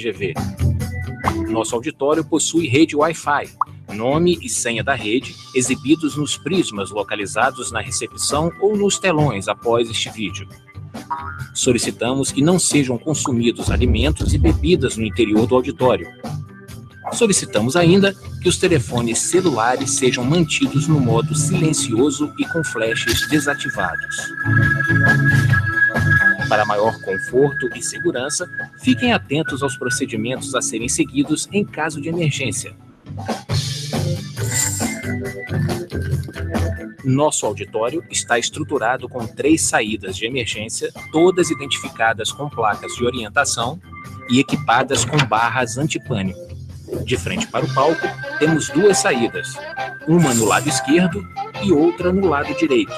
FGV. Nosso auditório possui rede Wi-Fi, nome e senha da rede exibidos nos prismas localizados na recepção ou nos telões após este vídeo. Solicitamos que não sejam consumidos alimentos e bebidas no interior do auditório. Solicitamos ainda que os telefones celulares sejam mantidos no modo silencioso e com flashes desativados. Para maior conforto e segurança, fiquem atentos aos procedimentos a serem seguidos em caso de emergência. Nosso auditório está estruturado com três saídas de emergência, todas identificadas com placas de orientação e equipadas com barras antipânico. De frente para o palco, temos duas saídas, uma no lado esquerdo e outra no lado direito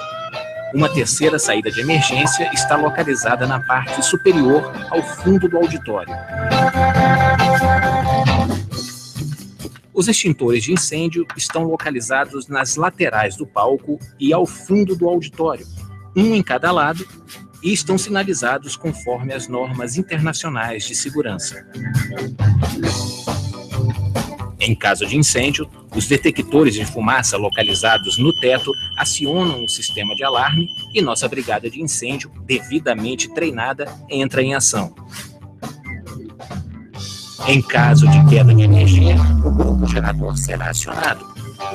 uma terceira saída de emergência está localizada na parte superior ao fundo do auditório. Os extintores de incêndio estão localizados nas laterais do palco e ao fundo do auditório, um em cada lado, e estão sinalizados conforme as normas internacionais de segurança. Em caso de incêndio, os detectores de fumaça localizados no teto acionam o sistema de alarme e nossa brigada de incêndio, devidamente treinada, entra em ação. Em caso de queda de energia, o gerador será acionado.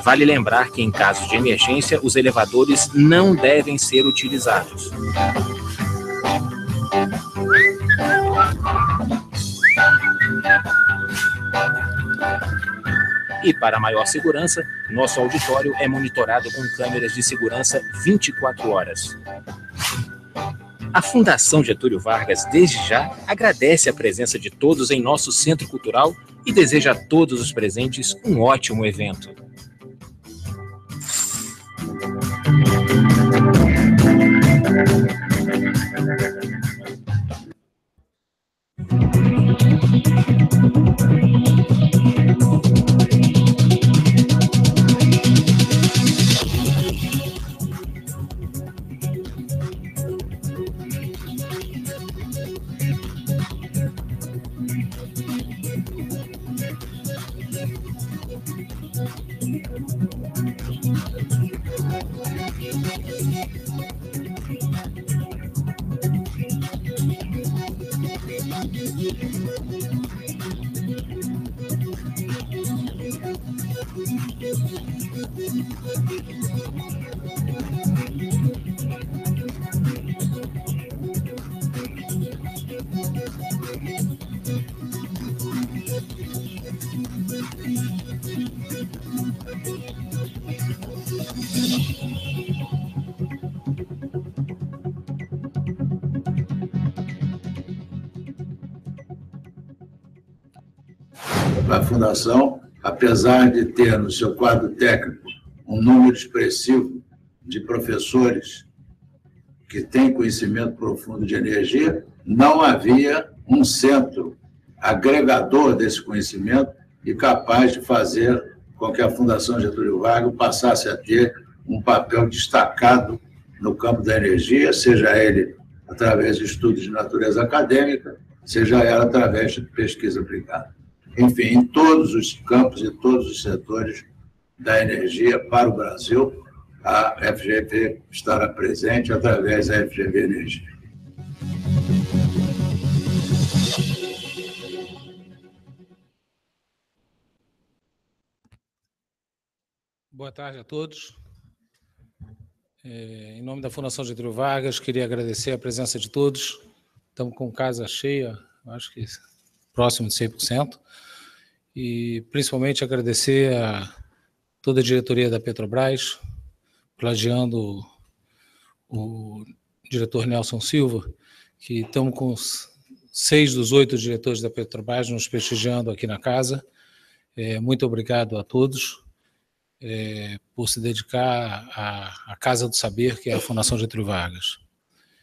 Vale lembrar que, em caso de emergência, os elevadores não devem ser utilizados. E para maior segurança, nosso auditório é monitorado com câmeras de segurança 24 horas. A Fundação Getúlio Vargas, desde já, agradece a presença de todos em nosso centro cultural e deseja a todos os presentes um ótimo evento. apesar de ter no seu quadro técnico um número expressivo de professores que têm conhecimento profundo de energia, não havia um centro agregador desse conhecimento e capaz de fazer com que a Fundação Getúlio Vargas passasse a ter um papel destacado no campo da energia, seja ele através de estudos de natureza acadêmica, seja ela através de pesquisa aplicada enfim, em todos os campos e todos os setores da energia para o Brasil, a FGV estará presente através da FGV Energia. Boa tarde a todos. É, em nome da Fundação Getúlio Vargas, queria agradecer a presença de todos. Estamos com casa cheia, acho que próximo de 100% e principalmente agradecer a toda a diretoria da Petrobras, plagiando o, diretor Nelson Silva, que estamos com seis dos oito diretores da Petrobras nos prestigiando aqui na casa. É, muito obrigado a todos é, por se dedicar à, à, Casa do Saber, que é a Fundação Getúlio Vargas.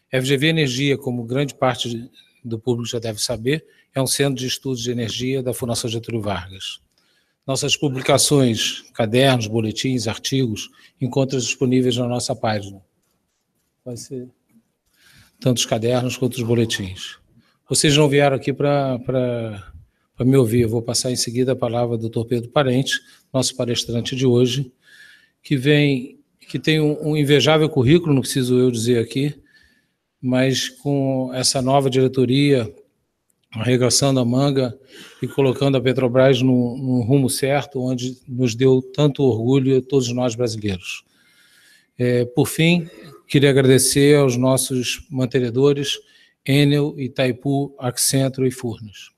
FGV Energia, como grande parte do público já deve saber, é um centro de estudos de energia da Fundação Getúlio Vargas. Nossas publicações, cadernos, boletins, artigos, encontram disponíveis na nossa página. Vai ser tanto os cadernos quanto os boletins. Vocês não vieram aqui para me ouvir. Eu vou passar em seguida a palavra do Dr. Pedro Parente, nosso palestrante de hoje, que vem, que tem um, um invejável currículo, não preciso eu dizer aqui, mas com essa nova diretoria arregaçando a manga e colocando a Petrobras no, no, rumo certo, onde nos deu tanto orgulho a todos nós brasileiros. É, por fim, queria agradecer aos nossos mantenedores, Enel, Itaipu, Accentro e Furnas.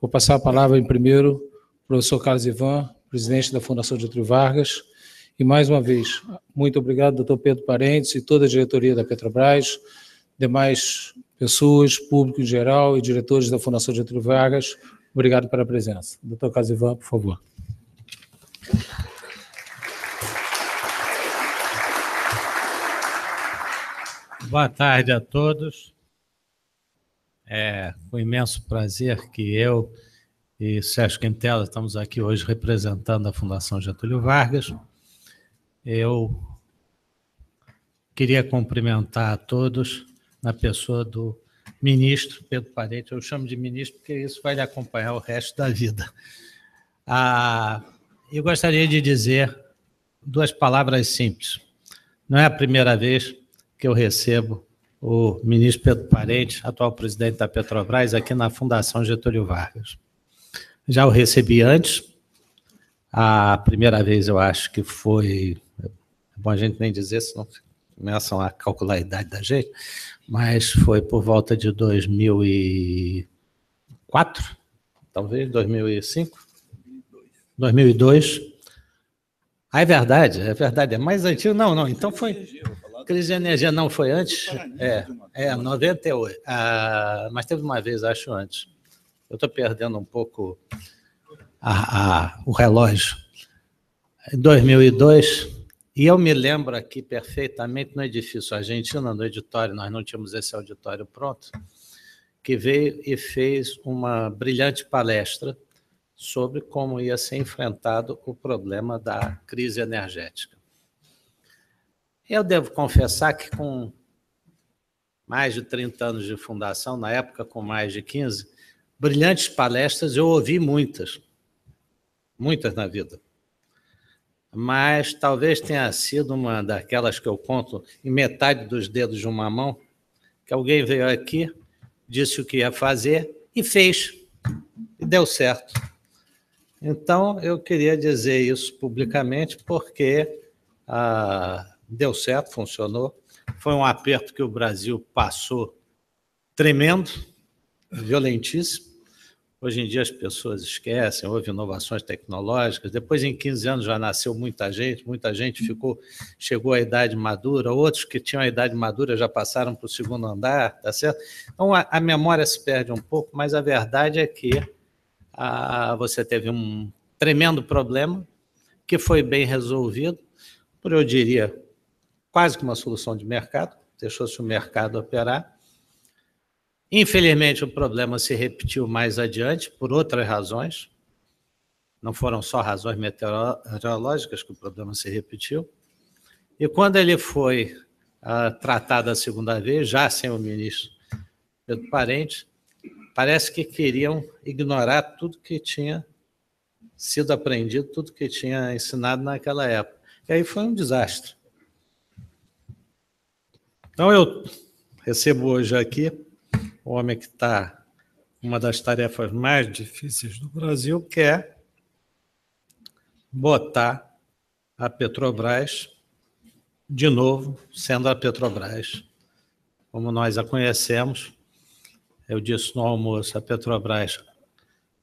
Vou passar a palavra em primeiro ao professor Carlos Ivan, presidente da Fundação Getúlio Vargas, e mais uma vez, muito obrigado, doutor Pedro Parentes e toda a diretoria da Petrobras, demais pessoas, público em geral e diretores da Fundação Getúlio Vargas, obrigado pela presença. Doutor Casivan, por favor. Boa tarde a todos. É com um imenso prazer que eu e Sérgio Quintela estamos aqui hoje representando a Fundação Getúlio Vargas. Eu queria cumprimentar a todos na pessoa do ministro Pedro Parente. Eu chamo de ministro porque isso vai lhe acompanhar o resto da vida. Ah, eu gostaria de dizer duas palavras simples. Não é a primeira vez que eu recebo o ministro Pedro Parente, atual presidente da Petrobras, aqui na Fundação Getúlio Vargas. Já o recebi antes. A primeira vez eu acho que foi. É bom a gente nem dizer, senão começam a calcular a idade da gente mas foi por volta de 2004, talvez 2005, 2002. Ah, é verdade, é verdade, é mais antigo, não, não, então foi... Crise de energia não foi antes? É, é 98, ah, mas teve uma vez, acho, antes. Eu estou perdendo um pouco a, a, o relógio. Em 2002, e eu me lembro aqui perfeitamente é no edifício argentino, no editório, nós não tínhamos esse auditório pronto, que veio e fez uma brilhante palestra sobre como ia ser enfrentado o problema da crise energética. Eu devo confessar que, com mais de 30 anos de fundação, na época com mais de 15, brilhantes palestras eu ouvi muitas, muitas na vida mas talvez tenha sido uma daquelas que eu conto em metade dos dedos de uma mão, que alguém veio aqui, disse o que ia fazer e fez, e deu certo. Então, eu queria dizer isso publicamente porque ah, deu certo, funcionou. Foi um aperto que o Brasil passou tremendo, violentíssimo, Hoje em dia as pessoas esquecem, houve inovações tecnológicas. Depois, em 15 anos, já nasceu muita gente, muita gente uhum. ficou, chegou à idade madura, outros que tinham a idade madura já passaram para o segundo andar, tá certo? Então a, a, memória se perde um pouco, mas a verdade é que a, você teve um tremendo problema que foi bem resolvido, por eu diria, quase que uma solução de mercado, deixou-se o mercado operar Infelizmente, o problema se repetiu mais adiante por outras razões. Não foram só razões meteorológicas que o problema se repetiu. E quando ele foi ah, tratado a segunda vez, já sem o ministro Pedro Parente, parece que queriam ignorar tudo que tinha sido aprendido, tudo que tinha ensinado naquela época. E aí foi um desastre. Então eu recebo hoje aqui o homem que está. Uma das tarefas mais difíceis do Brasil, quer é botar a Petrobras de novo, sendo a Petrobras como nós a conhecemos. Eu disse no almoço, a Petrobras, o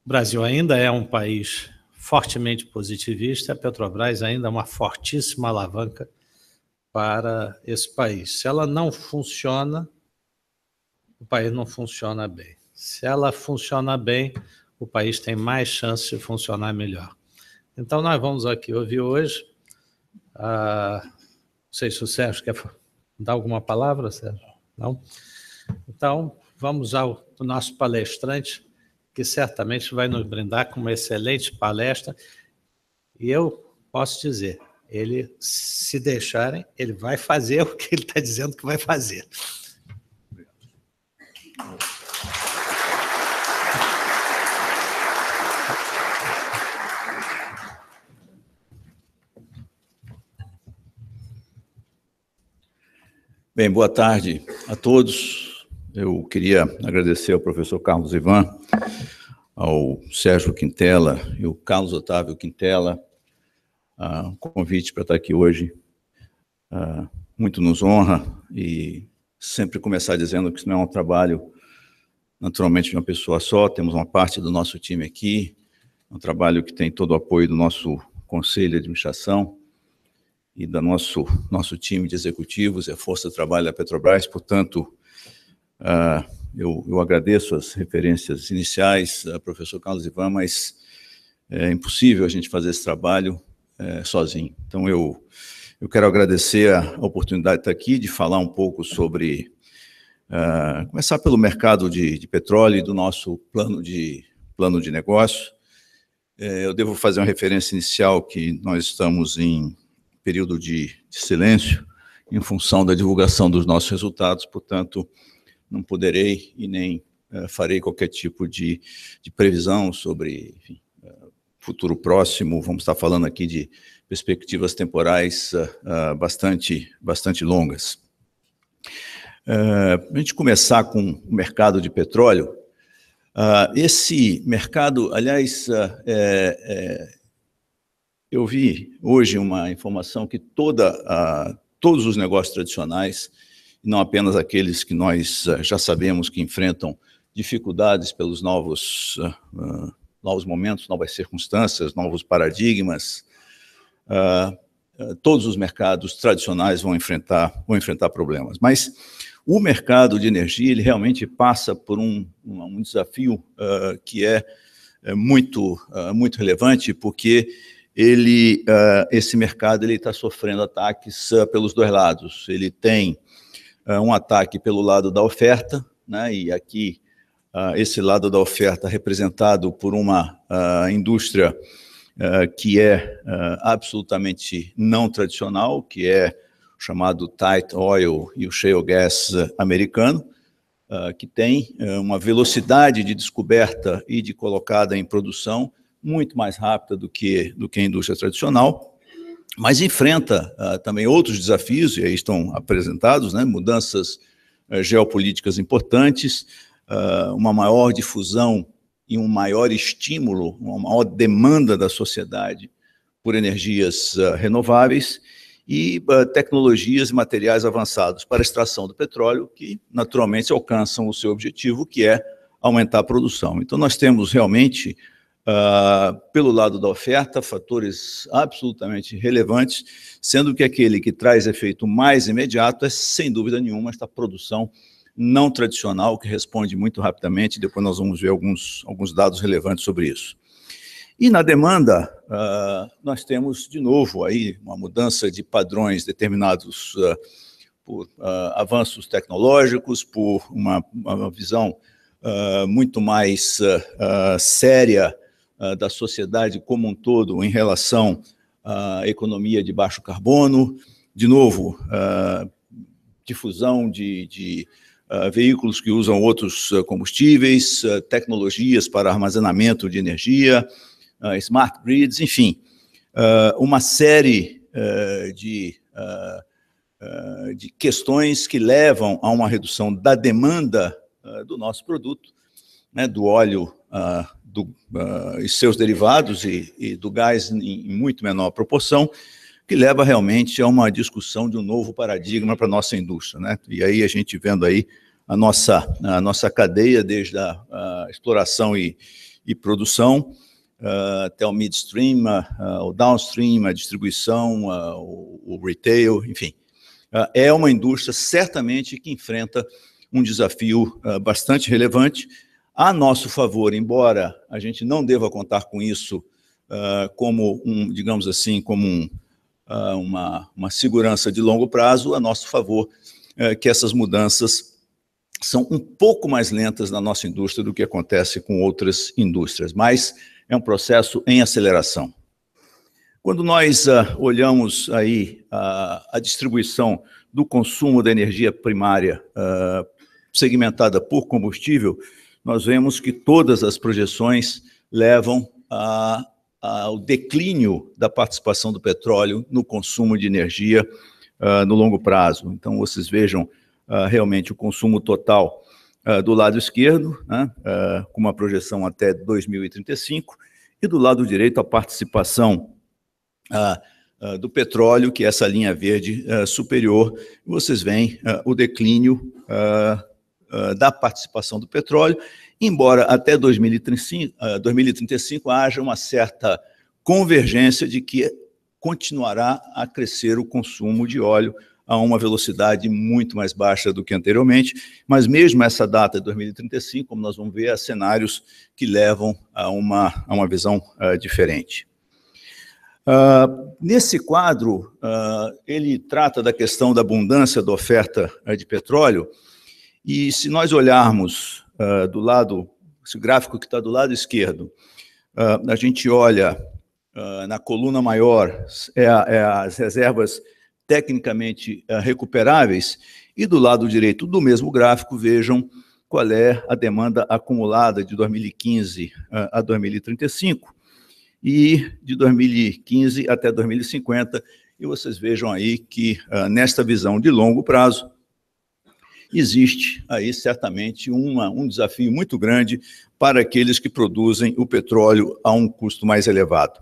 Brasil ainda é um país fortemente positivista, a Petrobras ainda é uma fortíssima alavanca para esse país. Se ela não funciona, o país não funciona bem. Se ela funciona bem, o país tem mais chance de funcionar melhor. Então, nós vamos aqui ouvir hoje. Ah, não sei se o Sérgio quer dar alguma palavra, Sérgio? Não? Então, vamos ao nosso palestrante, que certamente vai nos brindar com uma excelente palestra. E eu posso dizer, ele, se deixarem, ele vai fazer o que ele está dizendo que vai fazer. Bem, boa tarde a todos. Eu queria agradecer ao professor Carlos Ivan, ao Sérgio Quintela e ao Carlos Otávio Quintela ah, o convite para estar aqui hoje. Ah, muito nos honra e sempre começar dizendo que isso não é um trabalho, naturalmente, de uma pessoa só, temos uma parte do nosso time aqui, um trabalho que tem todo o apoio do nosso conselho de administração e do nosso, nosso time de executivos e a força de trabalho da Petrobras, portanto, uh, eu, eu, agradeço as referências iniciais, uh, professor Carlos Ivan, mas é impossível a gente fazer esse trabalho uh, sozinho. Então, eu eu quero agradecer a oportunidade de estar aqui, de falar um pouco sobre. Uh, começar pelo mercado de, de, petróleo e do nosso plano de, plano de negócio. Uh, eu devo fazer uma referência inicial que nós estamos em período de, de silêncio em função da divulgação dos nossos resultados, portanto, não poderei e nem uh, farei qualquer tipo de, de previsão sobre enfim, ah, futuro próximo. Vamos estar falando aqui de perspectivas temporais uh, bastante, bastante longas. Uh, a gente começar com o mercado de petróleo. Uh, esse mercado, aliás, uh, é, é, eu vi hoje uma informação que toda, todos os negócios tradicionais, não apenas aqueles que nós já sabemos que enfrentam dificuldades pelos novos, novos momentos, novas circunstâncias, novos paradigmas, uh, todos os mercados tradicionais vão enfrentar, vão enfrentar problemas. Mas o mercado de energia ele realmente passa por um, um desafio uh, que é, é muito, uh, muito relevante, porque ele, esse mercado ele está sofrendo ataques pelos dois lados. Ele tem um ataque pelo lado da oferta, né, e aqui esse lado da oferta representado por uma indústria ah, que é uh, absolutamente não tradicional, que é chamado tight oil e o shale gas ah, americano, uh, que tem uma velocidade de descoberta e de colocada em produção muito mais rápida do que, do que a indústria tradicional, mas enfrenta também outros desafios, e aí estão apresentados, né, mudanças geopolíticas importantes, uma maior difusão e um maior estímulo, uma maior demanda da sociedade por energias uh, renováveis e uh, tecnologias e materiais avançados para extração do petróleo, que naturalmente alcançam o seu objetivo, que é aumentar a produção. Então, nós temos realmente, uh, pelo lado da oferta, fatores absolutamente relevantes, sendo que aquele que traz efeito mais imediato é, sem dúvida nenhuma, esta produção não tradicional, que responde muito rapidamente, depois nós vamos ver alguns, alguns dados relevantes sobre isso. E na demanda, uh, nós temos de novo aí uma mudança de padrões determinados uh, por uh, avanços tecnológicos, por uma, uma visão muito mais séria da sociedade como um todo em relação à economia de baixo carbono, de novo, difusão de, de ah, veículos que usam outros ah, combustíveis, ah, tecnologias para armazenamento de energia, smart grids, enfim, uma série eh, de, de questões que levam a uma redução da demanda do nosso produto, né, do óleo do, e seus derivados e, e do gás em muito menor proporção, que leva realmente a uma discussão de um novo paradigma para a nossa indústria. Né? E aí a gente vendo aí a nossa, a nossa cadeia, desde a, a exploração e, e produção, uh, até o midstream, uh, o downstream, a distribuição, uh, o, o, retail, enfim. é uma indústria certamente que enfrenta um desafio bastante relevante. A nosso favor, embora a gente não deva contar com isso como um, digamos assim, como um, uma, uma segurança de longo prazo, a nosso favor que essas mudanças são um pouco mais lentas na nossa indústria do que acontece com outras indústrias, mas é um processo em aceleração. Quando nós ah, olhamos aí a distribuição do consumo da energia primária ah, segmentada por combustível, nós vemos que todas as projeções levam a, ao declínio da participação do petróleo no consumo de energia ah, no longo prazo. Então, vocês vejam uh, realmente o consumo total uh, do lado esquerdo, né, ah, com uma projeção até 2035, e do lado direito a participação do petróleo, que é essa linha verde superior. Vocês veem o declínio da participação do petróleo, embora até 2035, 2035 haja uma certa convergência de que continuará a crescer o consumo de óleo a uma velocidade muito mais baixa do que anteriormente, mas mesmo essa data de 2035, como nós vamos ver, há cenários que levam a uma, a uma visão uh, diferente. Uh, nesse quadro, uh, ele trata da questão da abundância da oferta de petróleo, e se nós olharmos do lado, esse gráfico que está do lado esquerdo, a gente olha na coluna maior, é, é as reservas tecnicamente eh, recuperáveis, e do lado direito do mesmo gráfico, vejam qual é a demanda acumulada de 2015 eh, a 2035 e de 2015 até 2050. E vocês vejam aí que, eh, nesta visão de longo prazo, existe aí certamente uma, um desafio muito grande para aqueles que produzem o petróleo a um custo mais elevado.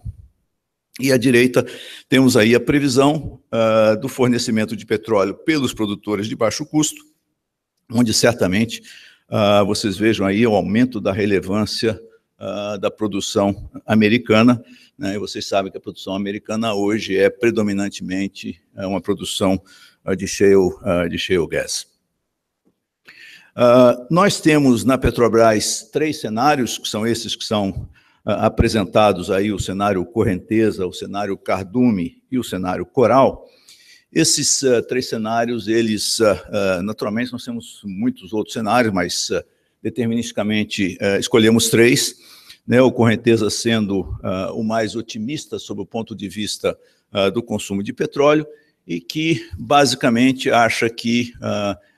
E à direita temos aí a previsão uh, do fornecimento de petróleo pelos produtores de baixo custo, onde certamente uh, vocês vejam aí o aumento da relevância uh, da produção americana. Né? E vocês sabem que a produção americana hoje é predominantemente é uma produção de, shale, de shale gas. nós temos na Petrobras três cenários, que são esses que são apresentados aí o cenário correnteza, o cenário cardume e o cenário coral, esses uh, três cenários, eles, uh, naturalmente, nós temos muitos outros cenários, mas deterministicamente escolhemos três, né, o correnteza sendo o mais otimista sob o ponto de vista do consumo de petróleo e que, basicamente, acha que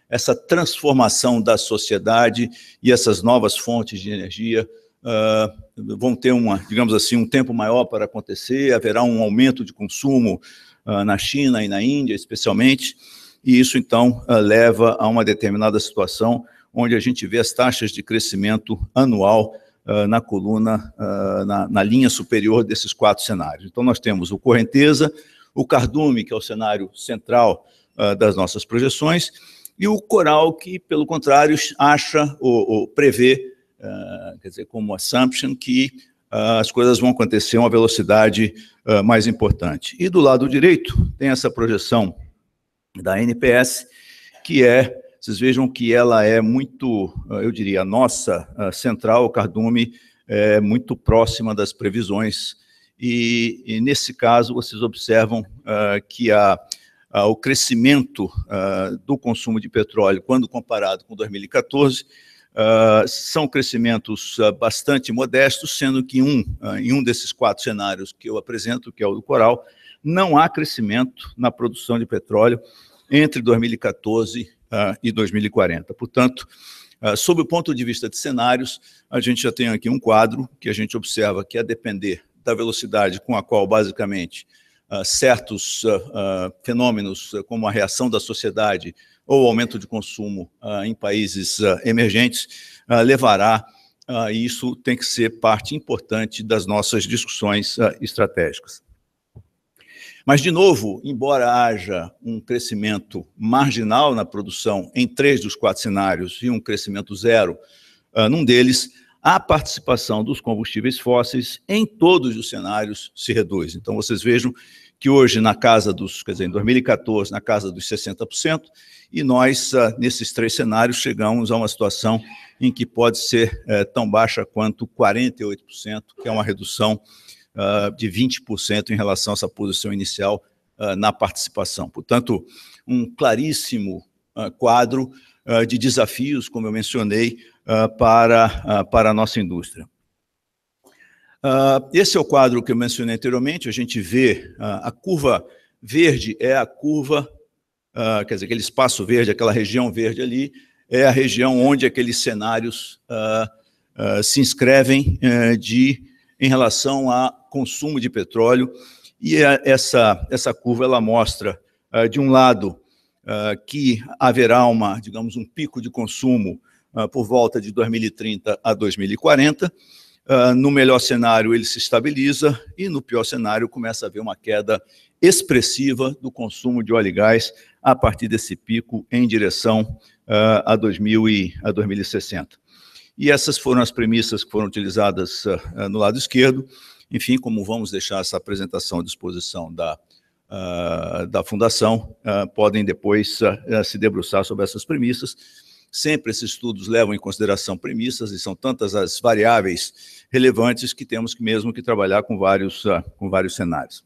essa transformação da sociedade e essas novas fontes de energia uh, vão ter uma, digamos assim, um tempo maior para acontecer, haverá um aumento de consumo uh, na China e na Índia, especialmente, e isso então uh, leva a uma determinada situação onde a gente vê as taxas de crescimento anual na coluna, na, na linha superior desses quatro cenários. Então, nós temos o correnteza, o cardume, que é o cenário central das nossas projeções, e o coral, que, pelo contrário, acha ou, ou prevê ah, quer dizer, como assumption que uh, as coisas vão acontecer a uma velocidade uh, mais importante. E do lado direito tem essa projeção da NPS, que é, vocês vejam que ela é muito, eu diria, a nossa central, o cardume, é muito próxima das previsões, e, e nesse caso vocês observam uh, que a, a, o crescimento uh, do consumo de petróleo, quando comparado com 2014, Uh, são crescimentos uh, bastante modestos, sendo que um, uh, em um desses quatro cenários que eu apresento, que é o do coral, não há crescimento na produção de petróleo entre 2014 e 2040. Portanto, sob o ponto de vista de cenários, a gente já tem aqui um quadro que a gente observa que, a depender da velocidade com a qual, basicamente, certos fenômenos, como a reação da sociedade ou aumento de consumo uh, em países uh, emergentes uh, levará, e isso tem que ser parte importante das nossas discussões estratégicas. Mas, de novo, embora haja um crescimento marginal na produção em três dos quatro cenários e um crescimento zero num deles, a participação dos combustíveis fósseis em todos os cenários se reduz. Então, vocês vejam que hoje, na casa dos, quer dizer, em 2014, na casa dos 60%, e nós, ah, nesses três cenários, chegamos a uma situação em que pode ser é, tão baixa quanto 48%, que é uma redução uh, de 20% em relação a essa posição inicial uh, na participação. Portanto, um claríssimo uh, quadro de desafios, como eu mencionei, uh, para, uh, para a nossa indústria. Uh, esse é o quadro que eu mencionei anteriormente, a gente vê a curva verde é a curva, quer dizer, aquele espaço verde, aquela região verde ali, é a região onde aqueles cenários se inscrevem eh, de, em relação a consumo de petróleo, e a, é, essa, essa curva ela mostra, de um lado, que haverá uma, digamos, um pico de consumo ah, por volta de 2030 a 2040. Ah, no melhor cenário, ele se estabiliza e no pior cenário, começa a haver uma queda expressiva do consumo de óleo e gás a partir desse pico em direção ah, a, 2000 e, a 2060. E essas foram as premissas que foram utilizadas uh, no lado esquerdo. Enfim, como vamos deixar essa apresentação à disposição da, uh, da Fundação, uh, podem depois se debruçar sobre essas premissas. Sempre esses estudos levam em consideração premissas e são tantas as variáveis relevantes que temos mesmo que trabalhar com vários, ah, com vários cenários.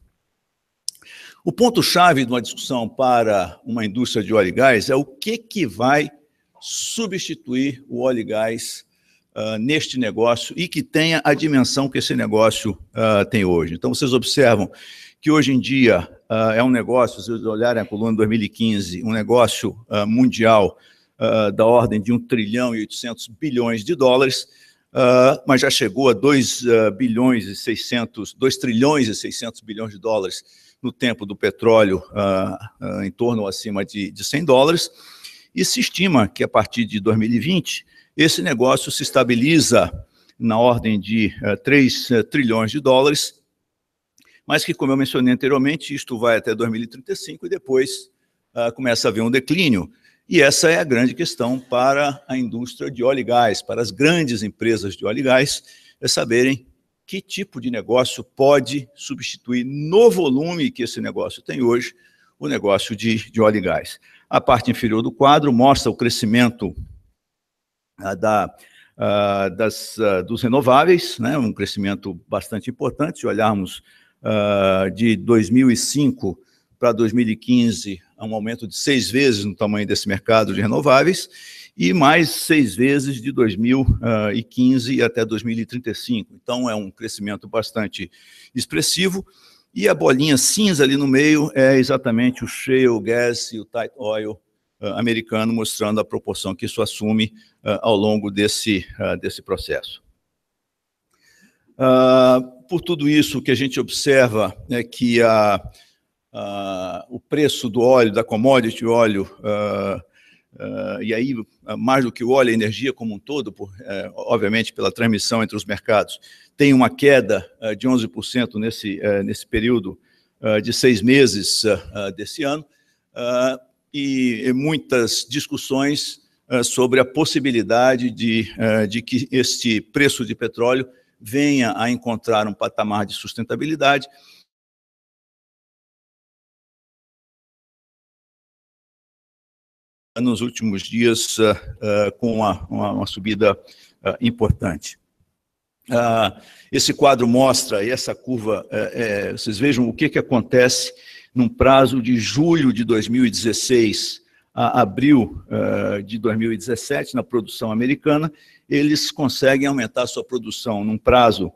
O ponto-chave de uma discussão para uma indústria de óleo e gás é o que, que vai substituir o óleo e gás uh, neste negócio e que tenha a dimensão que esse negócio uh, tem hoje. Então, vocês observam que hoje em dia uh, é um negócio, se vocês olharem a coluna de 2015, um negócio mundial uh, da ordem de 1 trilhão e 800 bilhões de dólares, uh, mas já chegou a 2 uh, bilhões e 600, 2 trilhões e 600 bilhões de dólares no tempo do petróleo, em torno ou acima de, de 100 dólares, e se estima que a partir de 2020 esse negócio se estabiliza na ordem de uh, 3 trilhões de dólares, mas que, como eu mencionei anteriormente, isto vai até 2035 e depois uh, começa a haver um declínio. E essa é a grande questão para a indústria de óleo e gás, para as grandes empresas de óleo e gás, é saberem que tipo de negócio pode substituir no volume que esse negócio tem hoje o negócio de, de óleo e gás. A parte inferior do quadro mostra o crescimento ah, da, ah, das, ah, dos renováveis, né, um crescimento bastante importante. Se olharmos de 2005 para 2015 há é um aumento de seis vezes no tamanho desse mercado de renováveis e mais seis vezes de 2015 ah, até 2035. Então, é um crescimento bastante expressivo. E a bolinha cinza ali no meio é exatamente o shale gas e o tight oil ah, americano, mostrando a proporção que isso assume ah, ao longo desse, desse processo. por tudo isso, o que a gente observa é que a uh, o preço do óleo, da commodity óleo, uh, e aí mais do que o óleo, a energia como um todo, por, é, obviamente pela transmissão entre os mercados, tem uma queda de 11% nesse, eh, nesse período de seis meses desse ano, e muitas discussões sobre a possibilidade de, eh, de que este preço de petróleo venha a encontrar um patamar de sustentabilidade Eh, nos últimos dias eh, eh, com uma, uma, uma subida importante. Ah, esse quadro mostra, e essa curva, vocês vejam o que, que acontece num prazo de julho de 2016 a abril de 2017, na produção americana, eles conseguem aumentar sua produção num prazo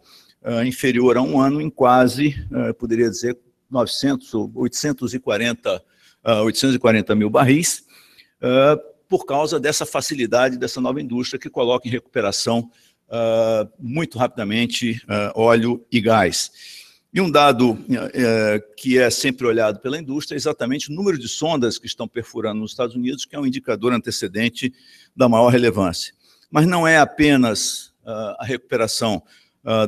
inferior a um ano em quase, poderia dizer, 900 ou 840, 840 ah, mil barris, uh, por causa dessa facilidade dessa nova indústria que coloca em recuperação uh, muito rapidamente uh, óleo e gás. E um dado eh, que é sempre olhado pela indústria é exatamente o número de sondas que estão perfurando nos Estados Unidos, que é um indicador antecedente da maior relevância. Mas não é apenas a recuperação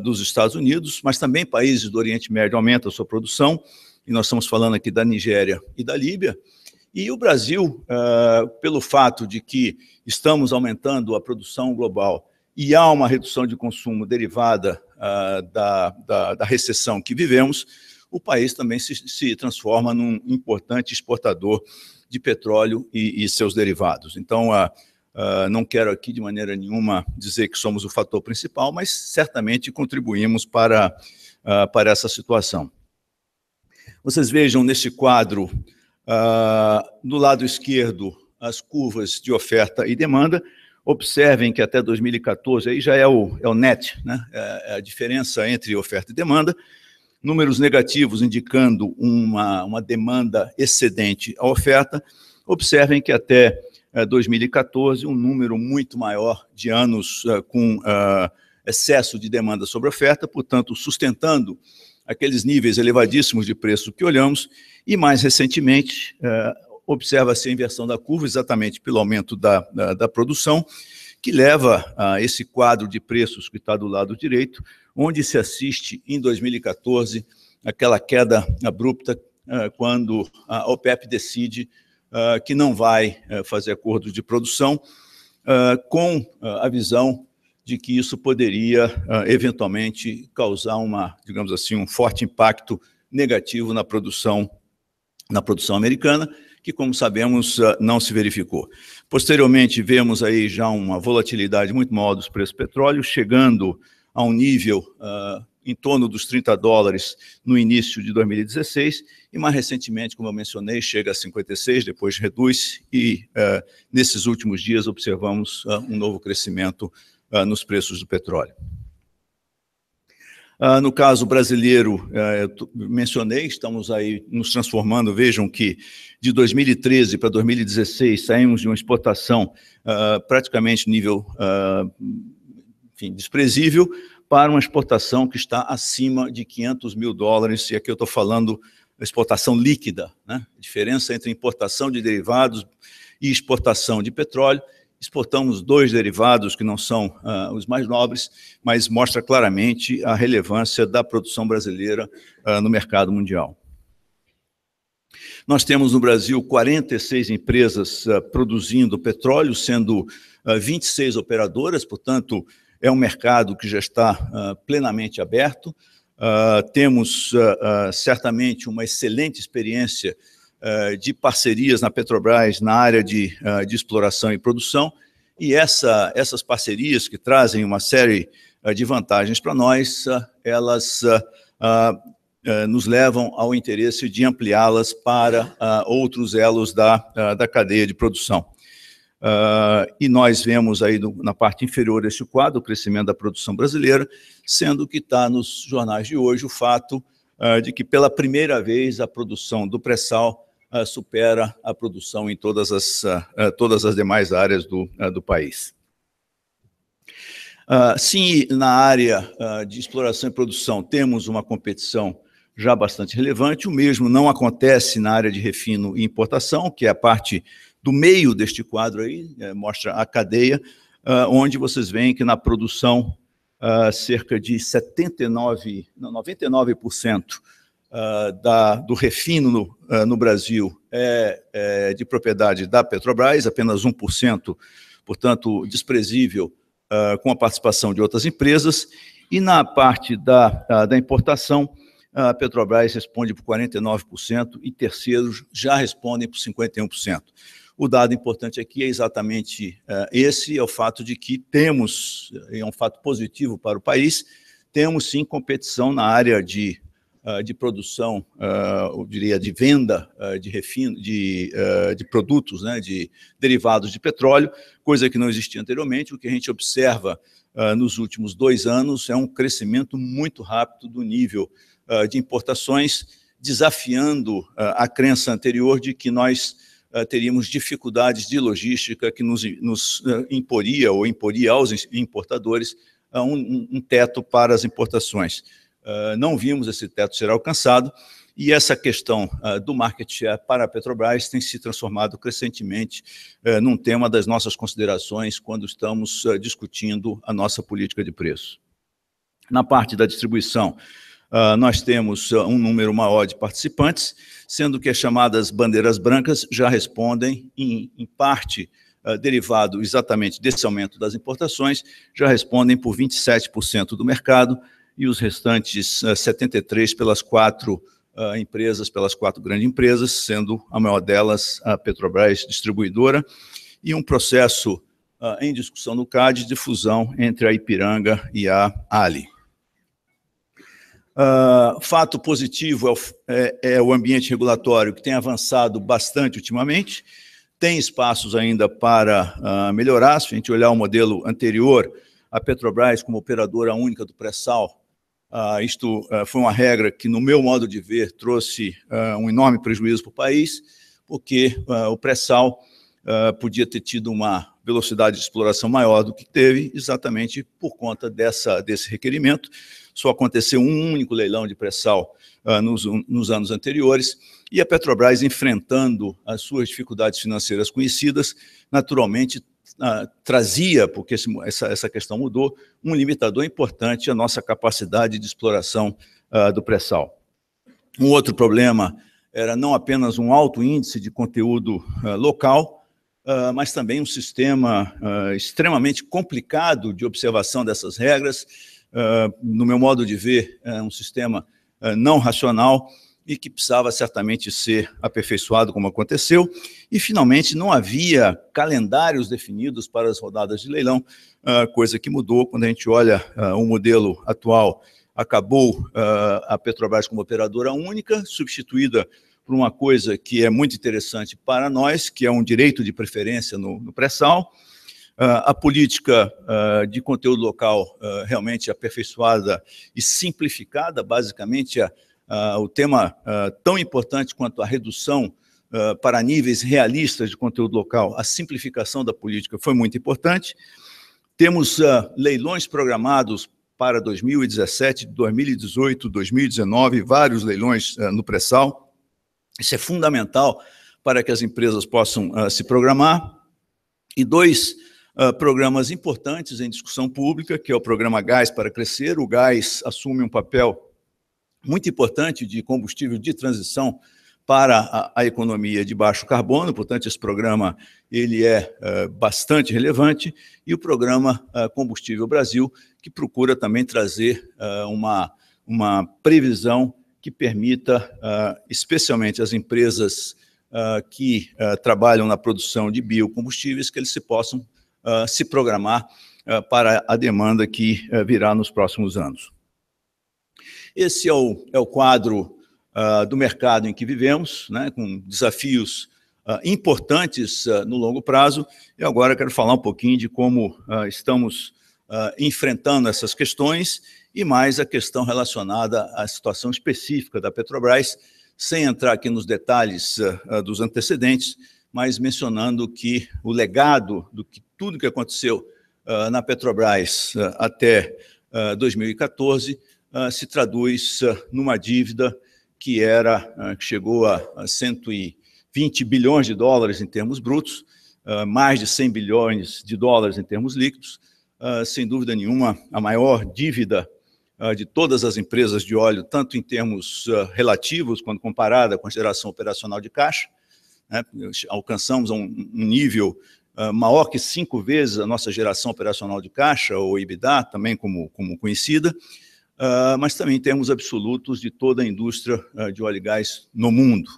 dos Estados Unidos, mas também países do Oriente Médio aumentam a sua produção, e nós estamos falando aqui da Nigéria e da Líbia, e o Brasil, uh, pelo fato de que estamos aumentando a produção global e há uma redução de consumo derivada uh, da, da, da, recessão que vivemos, o país também se, se transforma num importante exportador de petróleo e, e seus derivados. Então, uh, uh, não quero aqui de maneira nenhuma dizer que somos o fator principal, mas certamente contribuímos para, para essa situação. Vocês vejam neste quadro ah, no lado esquerdo, as curvas de oferta e demanda. Observem que até 2014, aí já é o, é o net, né? É, é a diferença entre oferta e demanda. Números negativos indicando uma, uma demanda excedente à oferta. Observem que até 2014, é, um número muito maior de anos é, com ah, excesso de demanda sobre oferta, portanto, sustentando aqueles níveis elevadíssimos de preço que olhamos, e mais recentemente, é, observa-se a inversão da curva, exatamente pelo aumento da, da, da produção, que leva a esse quadro de preços que está do lado direito, onde se assiste em 2014 aquela queda abrupta é, quando a OPEP decide é, que não vai fazer acordos de produção, com a visão de que isso poderia ah, eventualmente causar uma, digamos assim, um forte impacto negativo na produção na produção americana, que como sabemos ah, não se verificou. Posteriormente vemos aí já uma volatilidade muito maior dos preços do petróleo, chegando a um nível uh, em torno dos 30 dólares no início de 2016 e mais recentemente, como eu mencionei, chega a 56, depois reduz e uh, nesses últimos dias observamos uh, um novo crescimento uh, nos preços do petróleo. Uh, no caso brasileiro, uh, mencionei, estamos aí nos transformando. Vejam que de 2013 para 2016 saímos de uma exportação praticamente nível enfim, desprezível para uma exportação que está acima de 500 mil dólares, e aqui eu estou falando exportação líquida, né? a diferença entre importação de derivados e exportação de petróleo, exportamos dois derivados que não são uh, os mais nobres, mas mostra claramente a relevância da produção brasileira uh, no mercado mundial. Nós temos no Brasil 46 empresas uh, produzindo petróleo, sendo 26 operadoras, portanto, é um mercado que já está plenamente aberto. temos certamente uma excelente experiência eh, de parcerias na Petrobras na área de, eh, de exploração e produção, e essa, essas parcerias que trazem uma série eh, de vantagens para nós, elas nos levam ao interesse de ampliá-las para outros elos da, da cadeia de produção. Uh, e nós vemos aí na parte inferior deste quadro o crescimento da produção brasileira, sendo que está nos jornais de hoje o fato uh, de que pela primeira vez a produção do pré-sal ah, supera a produção em todas as, ah, ah, todas as demais áreas do, do país. sim, na área de exploração e produção temos uma competição já bastante relevante. O mesmo não acontece na área de refino e importação, que é a parte do meio deste quadro aí, eh, mostra a cadeia, onde vocês veem que na produção cerca de 79, não, 99% ah, da, do refino no, uh, no Brasil é, é, de propriedade da Petrobras, apenas 1%, portanto, desprezível uh, com a participação de outras empresas. E na parte da, da importação, a Petrobras responde por 49% e terceiros já respondem por 51%. O dado importante aqui é exatamente uh, esse: é o fato de que temos, é um fato positivo para o país, temos sim competição na área de ah, de produção, ah, eu diria, de venda ah, de, refino, de, de produtos, né, de derivados de petróleo, coisa que não existia anteriormente. O que a gente observa nos últimos dois anos é um crescimento muito rápido do nível de importações, desafiando a crença anterior de que nós teríamos dificuldades de logística que nos, nos imporia ou imporia aos importadores um, um teto para as importações. Ah, não vimos esse teto ser alcançado, e essa questão ah, do market share para a Petrobras tem se transformado crescentemente ah, num tema das nossas considerações quando estamos discutindo a nossa política de preço. Na parte da distribuição, nós temos um número maior de participantes, sendo que as chamadas bandeiras brancas já respondem, em parte, derivado exatamente desse aumento das importações, já respondem por 27% do mercado, e os restantes 73 eh, pelas quatro uh, empresas, pelas quatro grandes empresas, sendo a maior delas a Petrobras Distribuidora, e um processo uh, em discussão no CAD de fusão entre a Ipiranga e a Ali. Uh, fato positivo é o, é, é o, ambiente regulatório que tem avançado bastante ultimamente, tem espaços ainda para uh, melhorar. Se a gente olhar o modelo anterior, a Petrobras, como operadora única do pré-sal, Uh, isto uh, foi uma regra que, no meu modo de ver, trouxe uh, um enorme prejuízo para o país, porque o pré-sal podia ter tido uma velocidade de exploração maior do que teve, exatamente por conta dessa, desse requerimento. Só aconteceu um único leilão de pré-sal nos, um, nos anos anteriores, e a Petrobras, enfrentando as suas dificuldades financeiras conhecidas, naturalmente ah, trazia, porque esse, essa, essa questão mudou, um limitador importante à nossa capacidade de exploração ah, do pré-sal. Um outro problema era não apenas um alto índice de conteúdo ah, local, ah, mas também um sistema ah, extremamente complicado de observação dessas regras, ah, no meu modo de ver, é um sistema não racional, e que precisava certamente ser aperfeiçoado, como aconteceu. E, finalmente, não havia calendários definidos para as rodadas de leilão, ah, coisa que mudou quando a gente olha ah, o modelo atual. Acabou ah, a Petrobras como operadora única, substituída por uma coisa que é muito interessante para nós, que é um direito de preferência no, pré-sal. Uh, a política uh, de conteúdo local uh, realmente aperfeiçoada e simplificada, basicamente a, uh, o tema uh, tão importante quanto a redução uh, para níveis realistas de conteúdo local, a simplificação da política foi muito importante. Temos leilões programados para 2017, 2018, 2019, vários leilões no pré-sal. Isso é fundamental para que as empresas possam se programar. E dois, Uh, programas importantes em discussão pública, que é o programa Gás para Crescer. O Gás assume um papel muito importante de combustível de transição para a, a economia de baixo carbono, portanto, esse programa ele é, é bastante relevante, e o programa é, Combustível Brasil, que procura também trazer é, uma, uma previsão que permita, especialmente as empresas que trabalham na produção de biocombustíveis, que eles se possam se programar para a demanda que virá nos próximos anos. Esse é o, é o quadro uh, do mercado em que vivemos, né, com desafios uh, importantes uh, no longo prazo. E agora quero falar um pouquinho de como estamos enfrentando essas questões e mais a questão relacionada à situação específica da Petrobras, sem entrar aqui nos detalhes dos antecedentes, mas mencionando que o legado do que tudo que aconteceu na Petrobras até 2014 ah, se traduz ah, numa dívida que era ah, que chegou a 120 bilhões de dólares em termos brutos, mais de 100 bilhões de dólares em termos líquidos, sem dúvida nenhuma a maior dívida de todas as empresas de óleo, tanto em termos relativos, quando comparada com a geração operacional de caixa, né, alcançamos um, nível maior que cinco vezes a nossa geração operacional de caixa, ou EBITDA, também como, como conhecida, uh, mas também em termos absolutos de toda a indústria uh, de óleo e gás no mundo.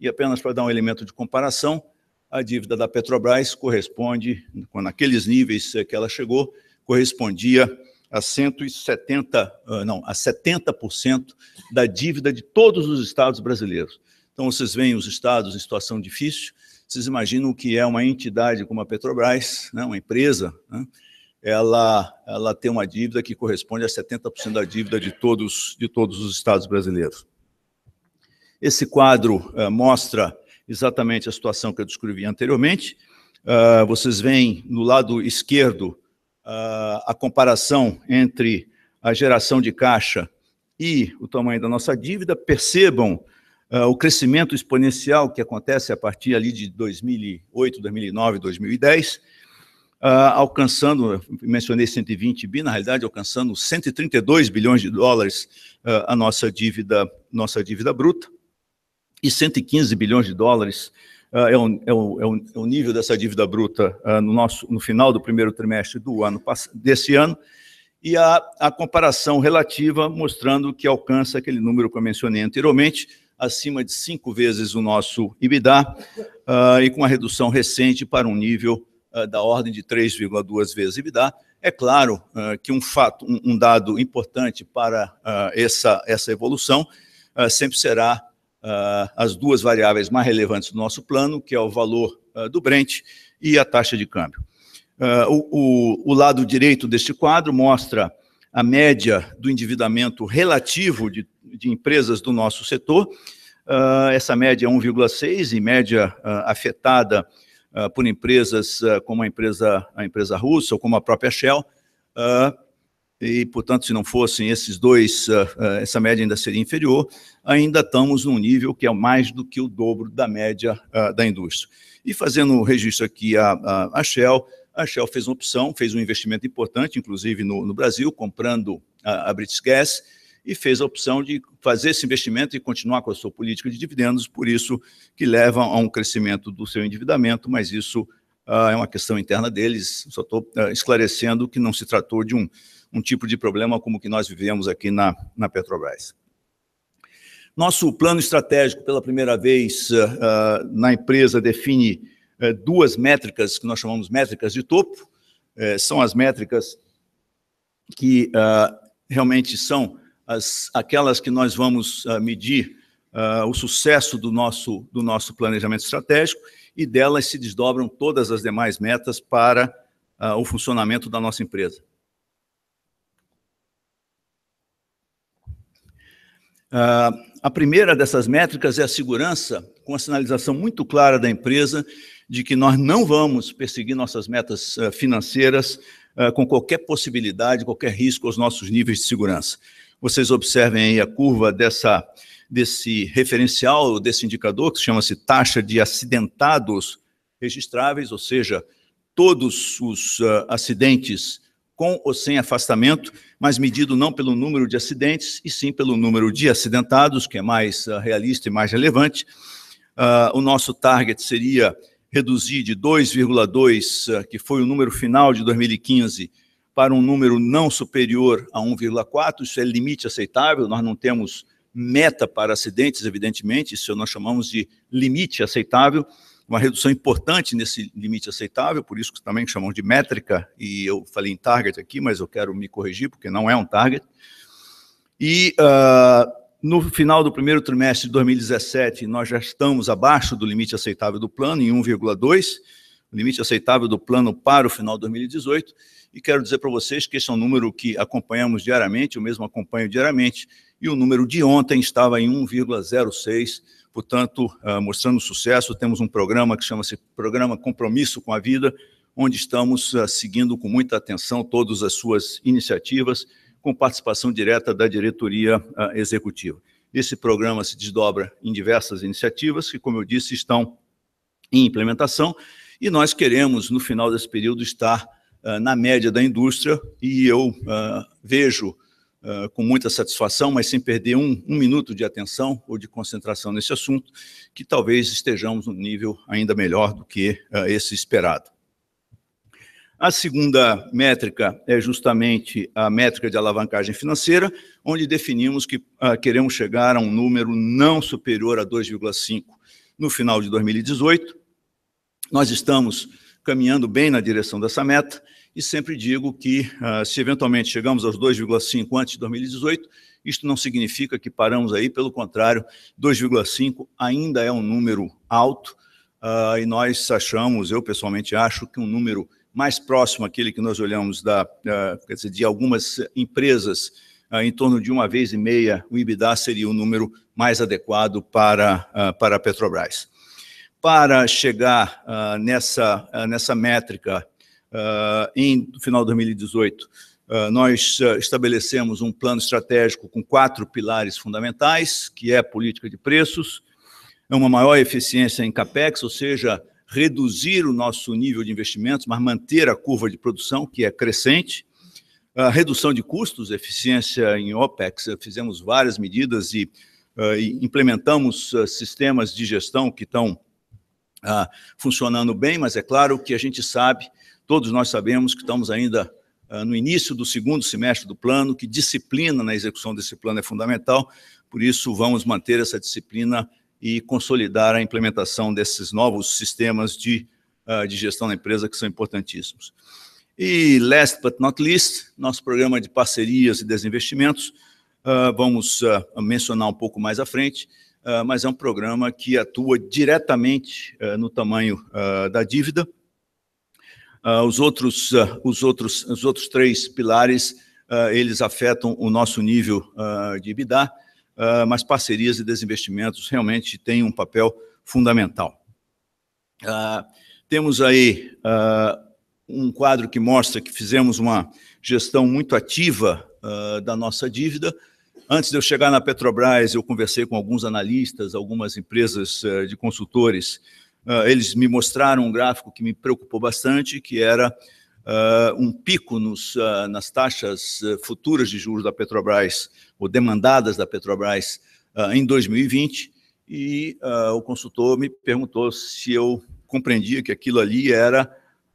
E apenas para dar um elemento de comparação, a dívida da Petrobras corresponde, naqueles níveis eh, que ela chegou, correspondia a 170, uh, ah, não, a 70% da dívida de todos os estados brasileiros. Então, vocês veem os estados em situação difícil, vocês imaginam o que é uma entidade como a Petrobras, né, uma empresa, né, ela, ela tem uma dívida que corresponde a 70% da dívida de todos, de todos os estados brasileiros. Esse quadro uh, mostra exatamente a situação que eu descrevi anteriormente. Uh, vocês veem no lado esquerdo uh, a comparação entre a geração de caixa e o tamanho da nossa dívida. Percebam ah, o crescimento exponencial que acontece a partir ali de 2008, 2009, 2010 Uh, alcançando, mencionei 120 bi, na realidade alcançando 132 bilhões de dólares uh, a nossa dívida, nossa dívida bruta, e 115 bilhões de dólares uh, é, o, é, o, é, o, é nível dessa dívida bruta no, nosso, no final do primeiro trimestre do ano desse ano, e a, a comparação relativa mostrando que alcança aquele número que eu mencionei anteriormente, acima de cinco vezes o nosso IBIDA, e com a redução recente para um nível eh, da ordem de 3,2 vezes EBITDA. É claro eh, que um fato, um dado importante para eh, essa, essa evolução sempre será as duas variáveis mais relevantes do nosso plano, que é o valor do Brent e a taxa de câmbio. o, o, o lado direito deste quadro mostra a média do endividamento relativo de, de empresas do nosso setor. essa média é 1,6, e média afetada ah, por empresas ah, como a empresa, a empresa russa ou como a própria Shell. Ah, e, portanto, se não fossem esses dois, essa média ainda seria inferior. Ainda estamos num nível que é mais do que o dobro da média da indústria. E fazendo o registro aqui a, a, a Shell, a Shell fez uma opção, fez um investimento importante, inclusive no, no Brasil, comprando a, a British Gas, e fez a opção de fazer esse investimento e continuar com a sua política de dividendos, por isso que leva a um crescimento do seu endividamento, mas isso ah, é uma questão interna deles, só estou ah, esclarecendo que não se tratou de um, um tipo de problema como que nós vivemos aqui na, na Petrobras. Nosso plano estratégico, pela primeira vez ah, na empresa, define eh, duas métricas que nós chamamos métricas de topo, eh, são as métricas que realmente são as, aquelas que nós vamos uh, medir uh, o sucesso do nosso, do nosso planejamento estratégico, e delas se desdobram todas as demais metas para uh, o funcionamento da nossa empresa. a primeira dessas métricas é a segurança, com a sinalização muito clara da empresa de que nós não vamos perseguir nossas metas financeiras com qualquer possibilidade, qualquer risco aos nossos níveis de segurança. Vocês observem aí a curva dessa, desse referencial, desse indicador, que chama-se taxa de acidentados registráveis, ou seja, todos os uh, acidentes com ou sem afastamento, mas medido não pelo número de acidentes, e sim pelo número de acidentados, que é mais uh, realista e mais relevante. Uh, o nosso target seria reduzir de 2,2, que foi o número final de 2015, para um número não superior a 1,4, isso é limite aceitável, nós não temos meta para acidentes, evidentemente, isso nós chamamos de limite aceitável, uma redução importante nesse limite aceitável, por isso que também chamamos de métrica, e eu falei em target aqui, mas eu quero me corrigir, porque não é um target. E uh, no final do primeiro trimestre de 2017, nós já estamos abaixo do limite aceitável do plano, em 1,2, limite aceitável do plano para o final de 2018, e quero dizer para vocês que esse é um número que acompanhamos diariamente, eu mesmo acompanho diariamente, e o número de ontem estava em 1,06, portanto, ah, mostrando sucesso, temos um programa que chama-se Programa Compromisso com a Vida, onde estamos ah, seguindo com muita atenção todas as suas iniciativas, com participação direta da diretoria ah, executiva. Esse programa se desdobra em diversas iniciativas que, como eu disse, estão em implementação, e nós queremos, no final desse período, estar ah, na média da indústria, e eu ah, vejo ah, com muita satisfação, mas sem perder um, um minuto de atenção ou de concentração nesse assunto, que talvez estejamos num nível ainda melhor do que esse esperado. A segunda métrica é justamente a métrica de alavancagem financeira, onde definimos que queremos chegar a um número não superior a 2,5 no final de 2018. Nós estamos caminhando bem na direção dessa meta, e sempre digo que, ah, se eventualmente chegamos aos 2,5 antes de 2018, isto não significa que paramos aí, pelo contrário, 2,5 ainda é um número alto, ah, e nós achamos, eu pessoalmente acho, que um número mais próximo àquele que nós olhamos da, ah, dizer, de algumas empresas, em torno de uma vez e meia, o IBDA seria o número mais adequado para, para a Petrobras para chegar uh, nessa, uh, nessa métrica uh, em, final de 2018, nós estabelecemos um plano estratégico com quatro pilares fundamentais, que é política de preços, é uma maior eficiência em CAPEX, ou seja, reduzir o nosso nível de investimentos, mas manter a curva de produção, que é crescente, redução de custos, eficiência em OPEX, fizemos várias medidas e, e implementamos sistemas de gestão que estão ah, funcionando bem, mas é claro que a gente sabe, todos nós sabemos que estamos ainda ah, no início do segundo semestre do plano, que disciplina na execução desse plano é fundamental, por isso vamos manter essa disciplina e consolidar a implementação desses novos sistemas de, ah, de gestão da empresa que são importantíssimos. E last but not least, nosso programa de parcerias e desinvestimentos, ah, vamos ah, mencionar um pouco mais à frente, ah, mas é um programa que atua diretamente uh, no tamanho ah, da dívida. os, outros, os, outros, os outros três pilares, eles afetam o nosso nível de EBITDA, mas parcerias e desinvestimentos realmente têm um papel fundamental. temos aí um quadro que mostra que fizemos uma gestão muito ativa uh, da nossa dívida, Antes de eu chegar na Petrobras, eu conversei com alguns analistas, algumas empresas eh, de consultores. Ah, eles me mostraram um gráfico que me preocupou bastante, que era ah, um pico nos, ah, nas taxas eh, futuras de juros da Petrobras, ou demandadas da Petrobras, em 2020. E o consultor me perguntou se eu compreendia que aquilo ali era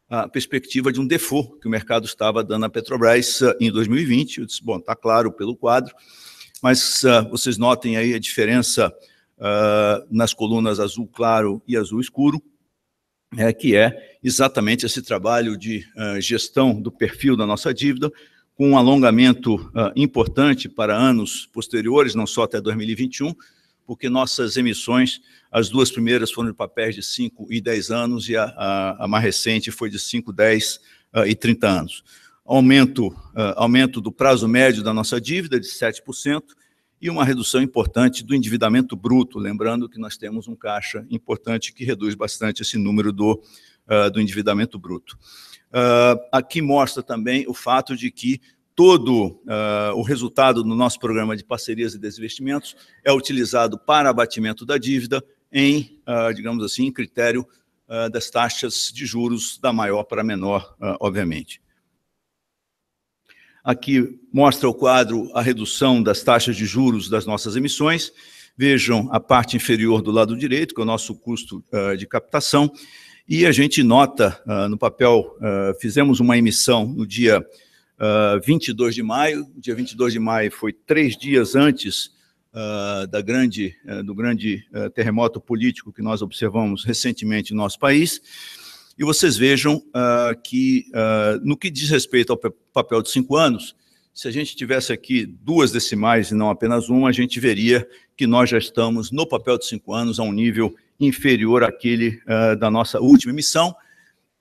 a perspectiva de um default que o mercado estava dando à Petrobras em 2020. Eu disse, bom, está claro pelo quadro mas uh, vocês notem aí a diferença uh, nas colunas azul claro e azul escuro, é, que é exatamente esse trabalho de uh, gestão do perfil da nossa dívida, com um alongamento uh, importante para anos posteriores, não só até 2021, porque nossas emissões, as duas primeiras foram de papéis de 5 e 10 anos, e a, a, a mais recente foi de 5, 10 uh, e 30 anos aumento, uh, aumento do prazo médio da nossa dívida de 7% e uma redução importante do endividamento bruto. Lembrando que nós temos um caixa importante que reduz bastante esse número do, uh, do endividamento bruto. Uh, aqui mostra também o fato de que todo o resultado do nosso programa de parcerias e desinvestimentos é utilizado para abatimento da dívida em, digamos assim, critério das taxas de juros da maior para a menor, obviamente. Aqui mostra o quadro a redução das taxas de juros das nossas emissões. Vejam a parte inferior do lado direito, que é o nosso custo uh, de captação. E a gente nota uh, no papel, uh, fizemos uma emissão no dia uh, 22 de maio. O dia 22 de maio foi três dias antes da grande, do grande terremoto político que nós observamos recentemente no nosso país e vocês vejam uh, que, uh, no que diz respeito ao papel de cinco anos, se a gente tivesse aqui duas decimais e não apenas uma, a gente veria que nós já estamos no papel de cinco anos a um nível inferior àquele uh, da nossa última emissão.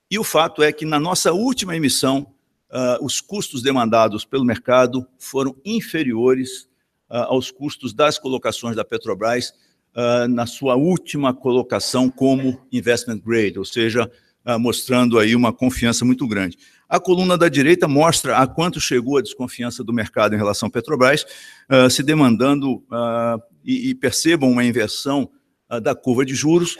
E o fato é que na nossa última emissão, uh, os custos demandados pelo mercado foram inferiores uh, aos custos das colocações da Petrobras na sua última colocação como investment grade, ou seja, ah, mostrando aí uma confiança muito grande. A coluna da direita mostra a quanto chegou a desconfiança do mercado em relação à Petrobras, ah, se demandando, ah, e, e, percebam uma inversão da curva de juros,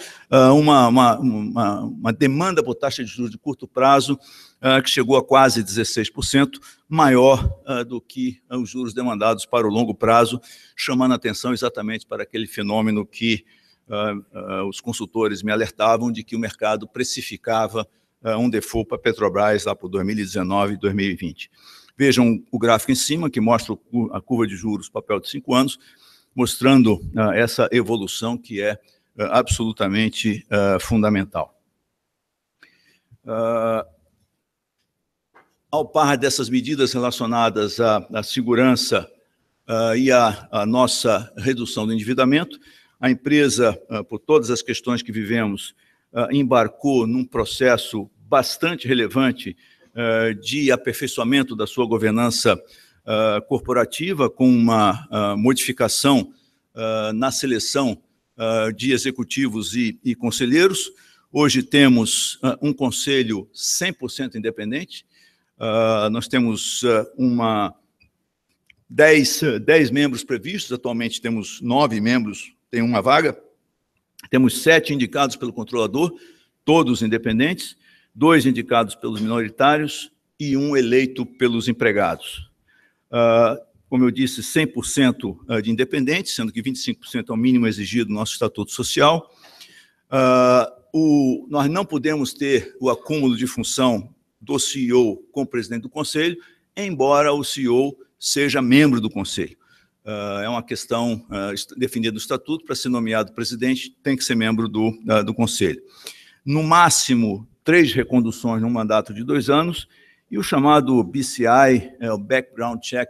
uma, uma, uma, uma, demanda por taxa de juros de curto prazo que chegou a quase 16%, maior do que os juros demandados para o longo prazo, chamando atenção exatamente para aquele fenômeno que ah, ah, os consultores me alertavam de que o mercado precificava ah, um default para a Petrobras lá para 2019 e 2020. Vejam o gráfico em cima, que mostra a curva de juros, papel de cinco anos, mostrando essa evolução que é absolutamente fundamental. Ao par dessas medidas relacionadas à, segurança e à nossa redução do endividamento, a empresa, ah, por todas as questões que vivemos, ah, embarcou num processo bastante relevante ah, de aperfeiçoamento da sua governança corporativa, com uma modificação na seleção de executivos e, conselheiros. Hoje temos um conselho 100% independente, nós temos uma 10, 10 membros previstos, atualmente temos nove membros tem uma vaga. Temos sete indicados pelo controlador, todos independentes, dois indicados pelos minoritários e um eleito pelos empregados. Uh, como eu disse, 100% ah, de independentes, sendo que 25% é o mínimo exigido no nosso Estatuto Social. Uh, o, nós não podemos ter o acúmulo de função do CEO com o presidente do conselho, embora o CEO seja membro do conselho. Ah, é uma questão uh, definida no estatuto, para ser nomeado presidente, tem que ser membro do, uh, do conselho. No máximo, três reconduções num mandato de dois anos, e o chamado BCI, é o Background Check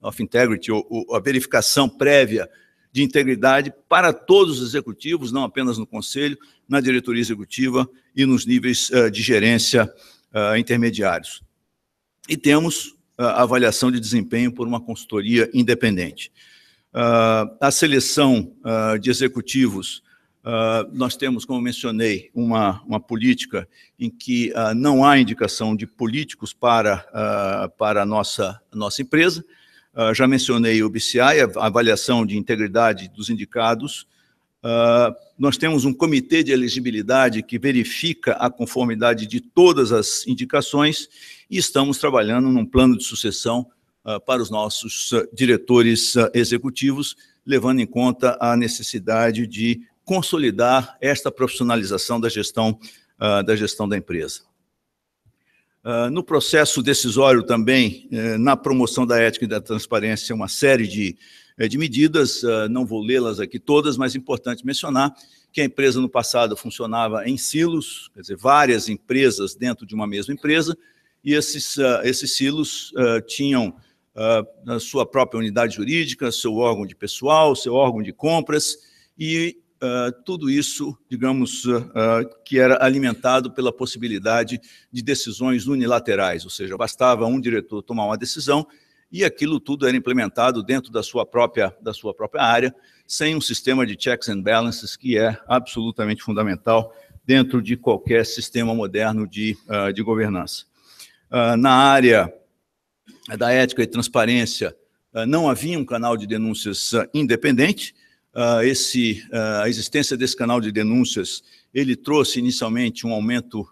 of Integrity, ou, ou, a verificação prévia de integridade para todos os executivos, não apenas no conselho, na diretoria executiva e nos níveis ah, de gerência intermediários. E temos avaliação de desempenho por uma consultoria independente. Ah, a seleção ah, de executivos, ah, nós temos, como mencionei, uma, uma política em que não há indicação de políticos para, para a nossa, nossa empresa. já mencionei o BCI, a avaliação de integridade dos indicados, ah, nós temos um comitê de elegibilidade que verifica a conformidade de todas as indicações e estamos trabalhando num plano de sucessão uh, para os nossos uh, diretores executivos, levando em conta a necessidade de consolidar esta profissionalização da gestão da, gestão da empresa. no processo decisório também, eh, na promoção da ética e da transparência, uma série de é, de medidas, ah, não vou lê-las aqui todas, mas é importante mencionar que a empresa no passado funcionava em silos, quer dizer, várias empresas dentro de uma mesma empresa, e esses, ah, esses silos ah, tinham a sua própria unidade jurídica, seu órgão de pessoal, seu órgão de compras, e tudo isso, digamos, que era alimentado pela possibilidade de decisões unilaterais, ou seja, bastava um diretor tomar uma decisão e aquilo tudo era implementado dentro da sua própria, da sua própria área, sem um sistema de checks and balances que é absolutamente fundamental dentro de qualquer sistema moderno de, uh, de governança. Uh, na área da ética e transparência, uh, não havia um canal de denúncias independente. esse, a existência desse canal de denúncias ele trouxe inicialmente um aumento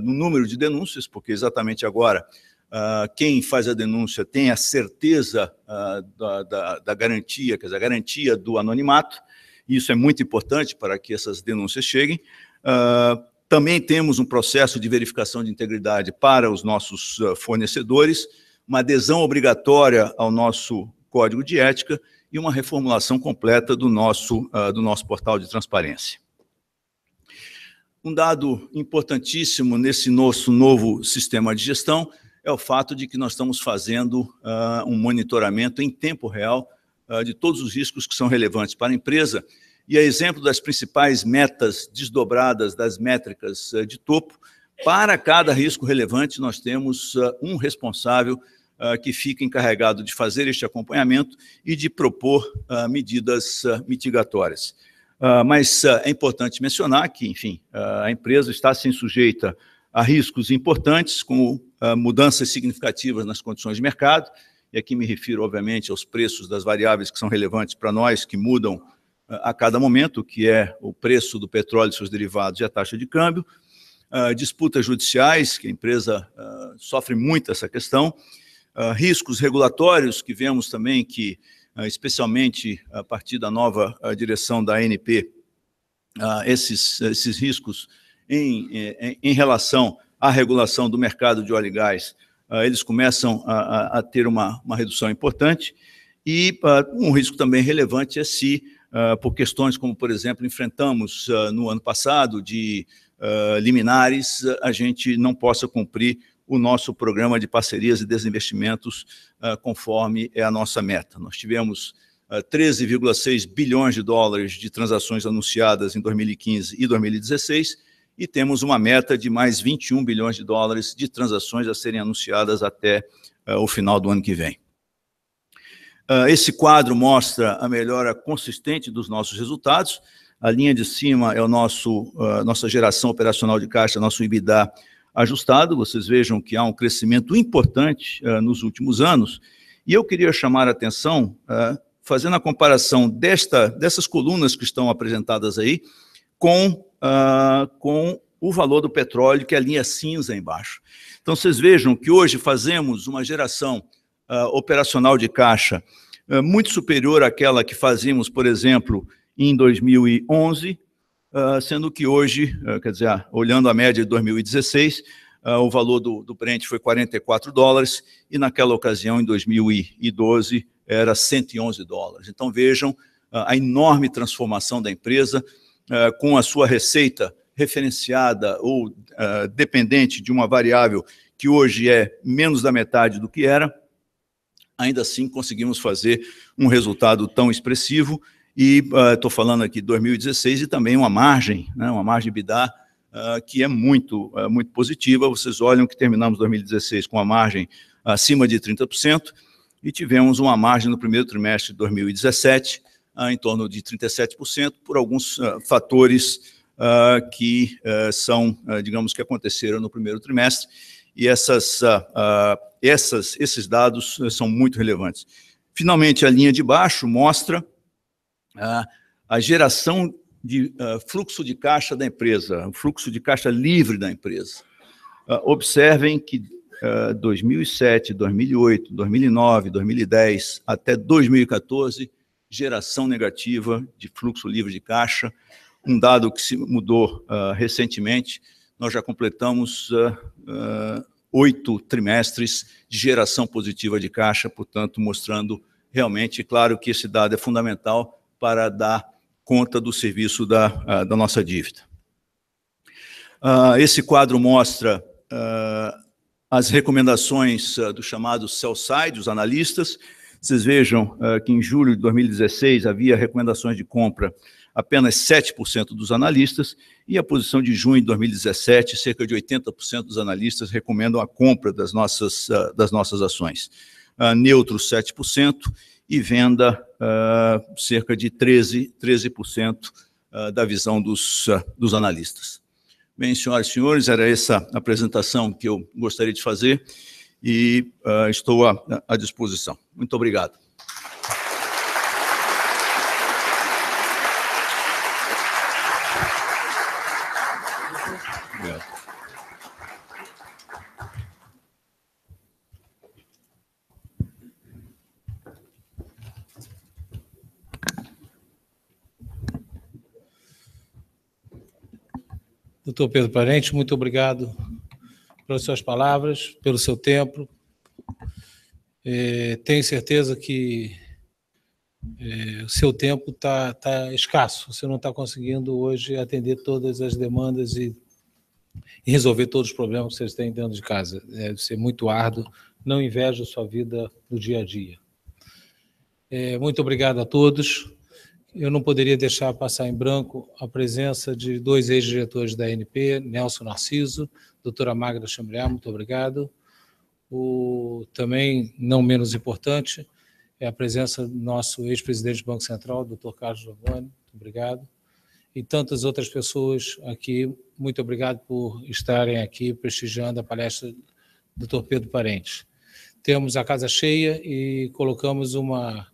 no número de denúncias, porque exatamente agora ah, quem faz a denúncia tem a certeza uh, da, da, da, garantia, quer dizer, a garantia do anonimato, isso é muito importante para que essas denúncias cheguem. Uh, também temos um processo de verificação de integridade para os nossos fornecedores, uma adesão obrigatória ao nosso código de ética e uma reformulação completa do nosso, do nosso portal de transparência. Um dado importantíssimo nesse nosso novo sistema de gestão é o fato de que nós estamos fazendo uh, um monitoramento em tempo real uh, de todos os riscos que são relevantes para a empresa. E a exemplo das principais metas desdobradas das métricas uh, de topo, para cada risco relevante, nós temos um responsável que fica encarregado de fazer este acompanhamento e de propor medidas mitigatórias. mas é importante mencionar que, enfim, a empresa está sendo sujeita a riscos importantes, como ah, mudanças significativas nas condições de mercado, e aqui me refiro, obviamente, aos preços das variáveis que são relevantes para nós, que mudam ah, a cada momento, que é o preço do petróleo e seus derivados e a taxa de câmbio, ah, disputas judiciais, que a empresa sofre muito essa questão, riscos regulatórios, que vemos também que, especialmente a partir da nova direção da ANP, esses, esses riscos em, em, em relação a regulação do mercado de óleo e gás, ah, eles começam a, a, a ter uma, uma, redução importante e ah, um risco também relevante é se, ah, por questões como, por exemplo, enfrentamos no ano passado de liminares, a gente não possa cumprir o nosso programa de parcerias e desinvestimentos conforme é a nossa meta. Nós tivemos 13,6 bilhões de dólares de transações anunciadas em 2015 e 2016, e temos uma meta de mais 21 bilhões de dólares de transações a serem anunciadas até uh, o final do ano que vem. Uh, esse quadro mostra a melhora consistente dos nossos resultados. A linha de cima é a uh, eh, nossa geração operacional de caixa, nosso IBDA ajustado. Vocês vejam que há um crescimento importante nos últimos anos. E eu queria chamar a atenção, fazendo a comparação desta, dessas colunas que estão apresentadas aí, com, uh, com o valor do petróleo, que é a linha cinza embaixo. Então, vocês vejam que hoje fazemos uma geração uh, operacional de caixa uh, muito superior àquela que fazíamos, por exemplo, em 2011, uh, sendo que hoje, quer dizer, olhando a média de 2016, o valor do, do Brent foi 44 dólares e naquela ocasião, em 2012, era 111 dólares. Então, vejam a enorme transformação da empresa, eh, com a sua receita referenciada ou uh, dependente de uma variável que hoje é menos da metade do que era, ainda assim conseguimos fazer um resultado tão expressivo e estou uh, falando aqui 2016 e também uma margem, né, uma margem BIDA uh, eh, que é muito, uh, muito positiva. Vocês olham que terminamos 2016 com a margem acima de 30% e tivemos uma margem no primeiro trimestre de 2017 ah, em torno de 37%, por alguns ah, fatores ah, que são, digamos, que aconteceram no primeiro trimestre, e essas, essas, esses dados são muito relevantes. Finalmente, a linha de baixo mostra a geração de fluxo de caixa da empresa, o fluxo de caixa livre da empresa. Observem que 2007, 2008, 2009, 2010 até 2014 geração negativa de fluxo livre de caixa. Um dado que se mudou uh, recentemente, nós já completamos ah, ah, oito uh, trimestres de geração positiva de caixa, portanto, mostrando realmente, claro que esse dado é fundamental para dar conta do serviço da, da nossa dívida. esse quadro mostra as recomendações do chamado sell side, os analistas, vocês vejam uh, que em julho de 2016 havia recomendações de compra apenas 7% dos analistas, e a posição de junho de 2017, cerca de 80% dos analistas recomendam a compra das nossas, uh, das nossas ações. Uh, neutro, 7%, e venda, uh, cerca de 13%, 13 uh, da visão dos, ah, dos analistas. Bem, senhoras e senhores, era essa a apresentação que eu gostaria de fazer e uh, estou à, à disposição. Muito obrigado. Doutor Pedro Parente, muito obrigado pelas suas palavras, pelo seu tempo. É, tenho certeza que é, o seu tempo está tá escasso, você não está conseguindo hoje atender todas as demandas e, e, resolver todos os problemas que vocês têm dentro de casa. É, ser muito árduo, não inveja a sua vida do dia a dia. É, muito obrigado a todos. Eu não poderia deixar passar em branco a presença de dois ex-diretores da ANP, Nelson Narciso, doutora Magda Chambriá, muito obrigado. O, também, não menos importante, é a presença do nosso ex-presidente do Banco Central, doutor Carlos Giovanni, muito obrigado. E tantas outras pessoas aqui, muito obrigado por estarem aqui prestigiando a palestra do doutor Pedro Parente. Temos a casa cheia e colocamos uma,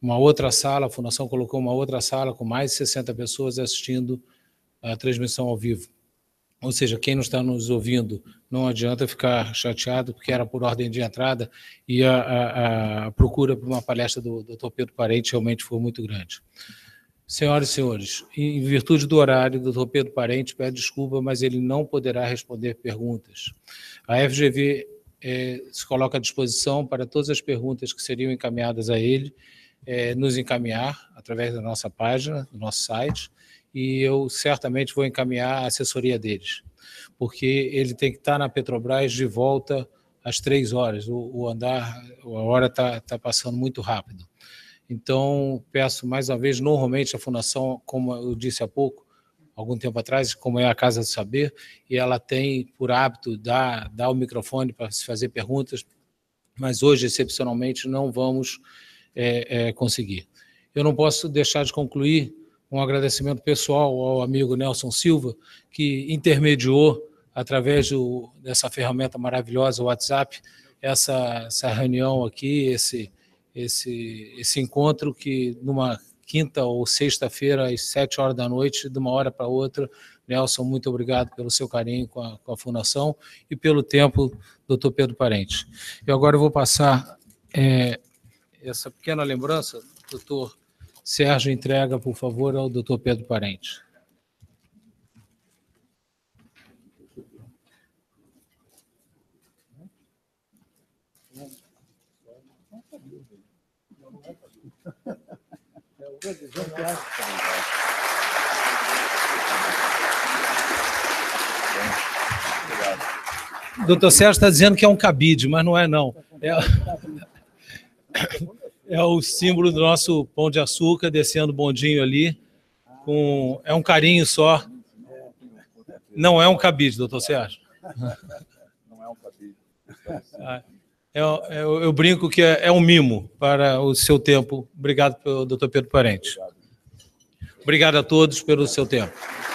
uma outra sala, a Fundação colocou uma outra sala com mais de 60 pessoas assistindo a transmissão ao vivo. Ou seja, quem não está nos ouvindo, não adianta ficar chateado, porque era por ordem de entrada e a, a, a procura por uma palestra do, do Dr. Pedro Parente realmente foi muito grande. Senhoras e senhores, em virtude do horário, do Dr. Pedro Parente pede desculpa, mas ele não poderá responder perguntas. A FGV eh, se coloca à disposição para todas as perguntas que seriam encaminhadas a ele, eh, nos encaminhar através da nossa página, do nosso site, e eu certamente vou encaminhar a assessoria deles, porque ele tem que estar na Petrobras de volta às três horas. O, o andar, a hora está tá passando muito rápido. Então, peço mais uma vez, normalmente a Fundação, como eu disse há pouco, algum tempo atrás, como é a Casa do Saber, e ela tem por hábito dar, dar o microfone para se fazer perguntas, mas hoje, excepcionalmente, não vamos é, é, conseguir. Eu não posso deixar de concluir um agradecimento pessoal ao amigo Nelson Silva, que intermediou, através do, dessa ferramenta maravilhosa, o WhatsApp, essa, essa reunião aqui, esse, esse, esse encontro que numa quinta ou sexta-feira, às sete horas da noite, de uma hora para outra. Nelson, muito obrigado pelo seu carinho com a, com a Fundação e pelo tempo, doutor Pedro Parente. E agora eu vou passar é, essa pequena lembrança, doutor Sérgio, entrega, por favor, ao doutor Pedro Parente. Doutor Sérgio está dizendo que é um cabide, mas não é não. É... é o símbolo do nosso pão de açúcar descendo bondinho ali. Com, é um carinho só. Não é um cabide, doutor Sérgio. Não é um cabide. É, é, eu, eu, brinco que é, é, um mimo para o seu tempo. Obrigado, doutor Pedro Parente. Obrigado a todos pelo seu tempo.